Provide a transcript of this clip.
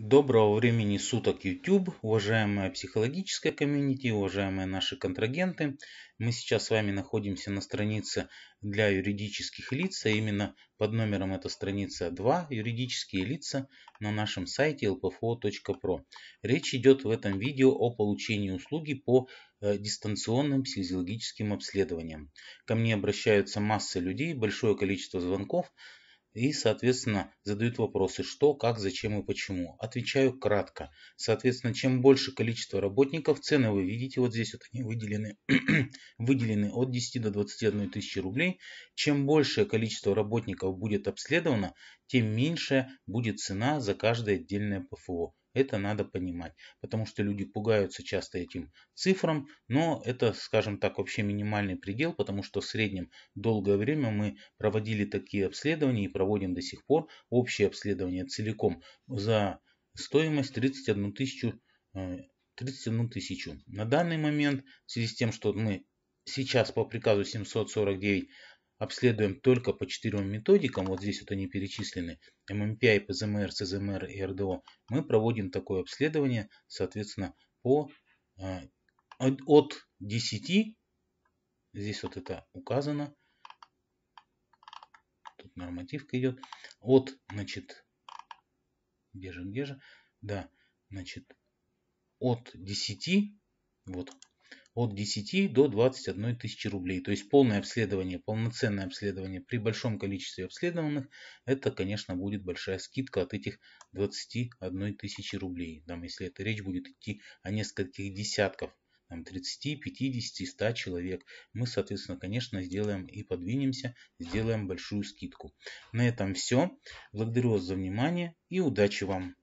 Доброго времени суток YouTube, уважаемая психологическая комьюнити, уважаемые наши контрагенты. Мы сейчас с вами находимся на странице для юридических лиц, а именно под номером эта страница 2 «Юридические лица» на нашем сайте lpfo.pro. Речь идет в этом видео о получении услуги по э, дистанционным психологическим обследованиям. Ко мне обращаются масса людей, большое количество звонков и, соответственно, задают вопросы что, как, зачем и почему. Отвечаю кратко. Соответственно, чем больше количество работников, цены вы видите, вот здесь вот они выделены, выделены от 10 до 21 тысячи рублей. Чем большее количество работников будет обследовано, тем меньше будет цена за каждое отдельное ПФО. Это надо понимать, потому что люди пугаются часто этим цифрам, но это, скажем так, вообще минимальный предел, потому что в среднем долгое время мы проводили такие обследования и проводим до сих пор общее обследование целиком за стоимость 31 тысячу 31 э, тысячу. На данный момент, в связи с тем, что мы сейчас по приказу 749 обследуем только по четырем методикам, вот здесь вот они перечислены, MMPI, PZMR, CZMR и RDO, мы проводим такое обследование, соответственно, по, э, от 10, здесь вот это указано, тут нормативка идет, от, значит, где же, где же, да, значит, от 10, вот от 10 до 21 тысячи рублей. То есть полное обследование, полноценное обследование при большом количестве обследованных, это, конечно, будет большая скидка от этих 21 тысячи рублей. Там, если это речь будет идти о нескольких десятков там, 30, 50 и 100 человек, мы, соответственно, конечно, сделаем и подвинемся, сделаем большую скидку. На этом все. Благодарю вас за внимание и удачи вам!